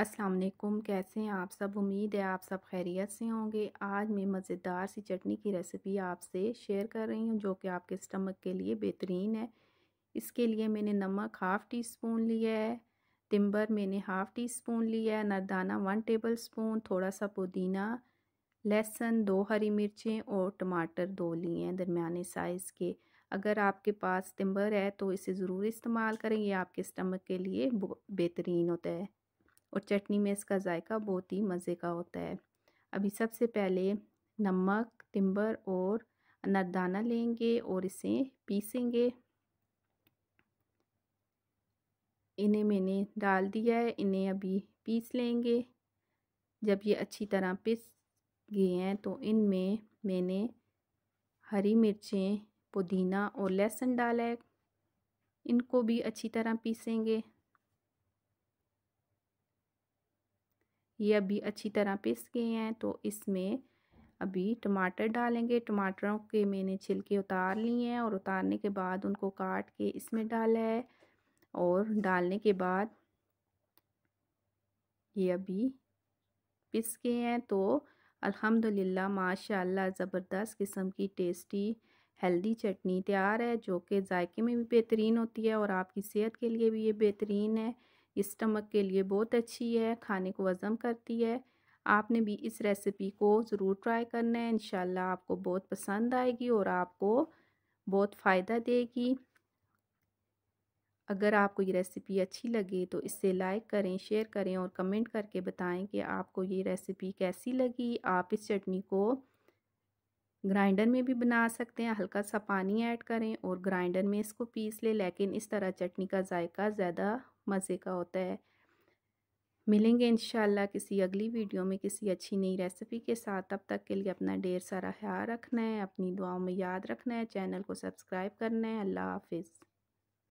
अस्सलाम वालेकुम कैसे हैं आप सब उम्मीद है आप सब खैरियत से होंगे आज मैं मज़ेदार सी चटनी की रेसिपी आपसे शेयर कर रही हूँ जो कि आपके स्टमक के लिए बेहतरीन है इसके लिए मैंने नमक हाफ़ टी स्पून लिया है टिम्बर मैंने हाफ़ टी स्पून लिया है नरदाना वन टेबल स्पून थोड़ा सा पुदीना लहसुन दो हरी मिर्चें और टमाटर दो लिए हैं दरमियाने साइज़ के अगर आपके पास टिम्बर है तो इसे ज़रूर इस्तेमाल करें ये आपके स्टमक के लिए बेहतरीन होता है और चटनी में इसका जायका बहुत ही मज़े का होता है अभी सबसे पहले नमक तिम्बर और अनरदाना लेंगे और इसे पीसेंगे इन्हें मैंने डाल दिया है इन्हें अभी पीस लेंगे जब ये अच्छी तरह पीस गए हैं तो इनमें मैंने हरी मिर्चें पुदीना और लहसुन डाला है इनको भी अच्छी तरह पीसेंगे ये अभी अच्छी तरह पिस गए हैं तो इसमें अभी टमाटर डालेंगे टमाटरों के मैंने छिलके उतार लिए हैं और उतारने के बाद उनको काट के इसमें डाला है और डालने के बाद ये अभी पिस गए हैं तो अल्हम्दुलिल्लाह माशाल्लाह ज़बरदस्त किस्म की टेस्टी हेल्दी चटनी तैयार है जो कि जायके में भी बेहतरीन होती है और आपकी सेहत के लिए भी ये बेहतरीन है ये स्टमक के लिए बहुत अच्छी है खाने को हज़म करती है आपने भी इस रेसिपी को ज़रूर ट्राई करना है इन आपको बहुत पसंद आएगी और आपको बहुत फ़ायदा देगी अगर आपको ये रेसिपी अच्छी लगे तो इसे लाइक करें शेयर करें और कमेंट करके बताएं कि आपको ये रेसिपी कैसी लगी आप इस चटनी को ग्राइंडर में भी बना सकते हैं हल्का सा पानी ऐड करें और ग्राइंडर में इसको पीस लें लेकिन इस तरह चटनी का जायका ज़्यादा मज़े का होता है मिलेंगे इन किसी अगली वीडियो में किसी अच्छी नई रेसिपी के साथ तब तक के लिए अपना ढेर सारा ख्याल रखना है अपनी दुआओं में याद रखना है चैनल को सब्सक्राइब करना है अल्लाह हाफिज़